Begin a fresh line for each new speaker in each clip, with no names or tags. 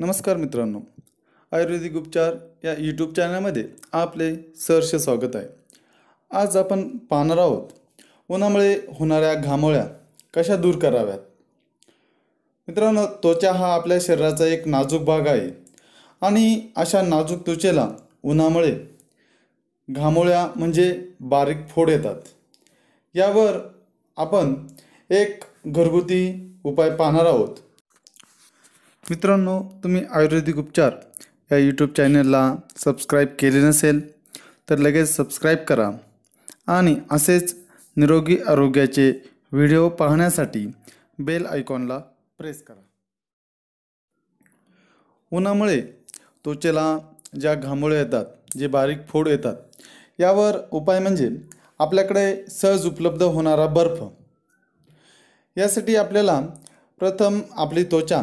नमस्कार मित्रांनो आयुर्वेदिक उपचार या यूट्यूब चॅनलमध्ये आपले सहर्ष स्वागत आहे आज आपण पाहणार आहोत उन्हामुळे होणाऱ्या घामोळ्या कशा दूर कराव्यात मित्रांनो त्वचा हा आपल्या शरीराचा एक नाजूक भाग आहे आणि अशा नाजूक त्वचेला उन्हामुळे घामोळ्या म्हणजे बारीक फोड येतात यावर आपण एक घरगुती उपाय पाहणार आहोत मित्रांनो तुम्ही आयुर्वेदिक उपचार या यूट्यूब चॅनलला सबस्क्राईब केले नसेल तर लगेच सबस्क्राईब करा आणि असेच निरोगी आरोग्याचे व्हिडिओ पाहण्यासाठी बेल आयकॉनला प्रेस करा उन्हामुळे त्वचेला ज्या घामोळ्या येतात जे बारीक फोड येतात यावर उपाय म्हणजे आपल्याकडे सहज उपलब्ध होणारा बर्फ यासाठी आपल्याला प्रथम आपली त्वचा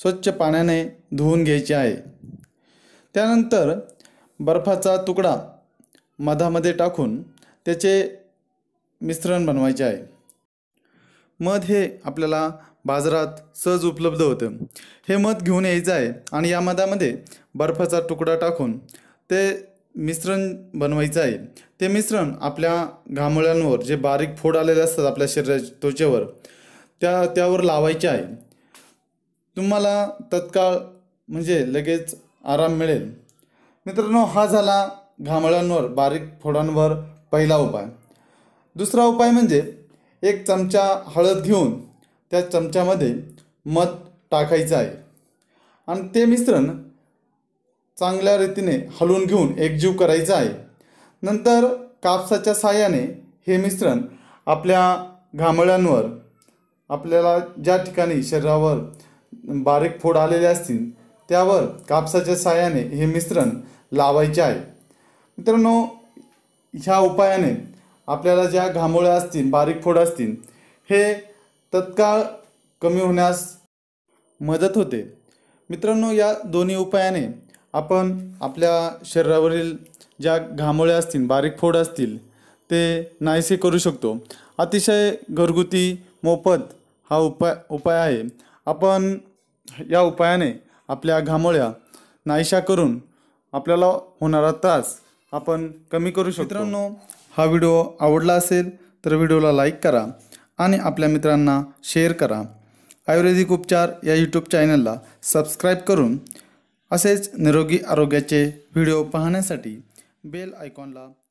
स्वच्छ पाण्याने धुवून घ्यायचे आहे त्यानंतर बर्फाचा तुकडा मधामध्ये टाकून त्याचे मिश्रण बनवायचे आहे मध हे आपल्याला बाजारात सहज उपलब्ध होतं हे मध घेऊन यायचं आहे आणि या मधामध्ये बर्फाचा तुकडा टाकून ते मिश्रण बनवायचं आहे ते मिश्रण आपल्या घामोळ्यांवर जे बारीक फोड आलेले असतात आपल्या शरीरा त्वचेवर त्या त्यावर लावायचे आहे तुम्हाला तत्काळ म्हणजे लगेच आराम मिळेल मित्रांनो हा झाला घामळांवर बारीक फोडांवर पहिला उपाय दुसरा उपाय म्हणजे एक चमचा हळद घेऊन त्या चमच्यामध्ये मध टाकायचं आहे आणि ते मिश्रण चांगल्या रीतीने हलवून घेऊन एकजीव करायचं आहे नंतर कापसाच्या साहाय्याने हे मिश्रण आपल्या घामळ्यांवर आपल्याला ज्या ठिकाणी शरीरावर बारीक फोड आलेले असतील त्यावर कापसाच्या साहाय्याने हे मिश्रण लावायचे आहे मित्रांनो ह्या उपायाने आपल्याला ज्या घामोळ्या असतील बारीक फोड असतील हे तत्काळ कमी होण्यास मदत होते मित्रांनो या दोन्ही उपायाने आपण आपल्या शरीरावरील ज्या घामोळ्या असतील बारीक फोड असतील ते नाहीसे करू शकतो अतिशय घरगुती मोफत हा उपाय उपाय आहे आपण या उपायाने आपल्या घामोळ्या नाहीशा करून आपल्याला होणारा त्रास आपण कमी करू शकतो मित्रांनो हा व्हिडिओ आवडला असेल तर व्हिडिओला लाईक करा आणि आपल्या मित्रांना शेअर करा आयुर्वेदिक उपचार या यूट्यूब चॅनलला सबस्क्राईब करून असेच निरोगी आरोग्याचे व्हिडिओ पाहण्यासाठी बेल आयकॉनला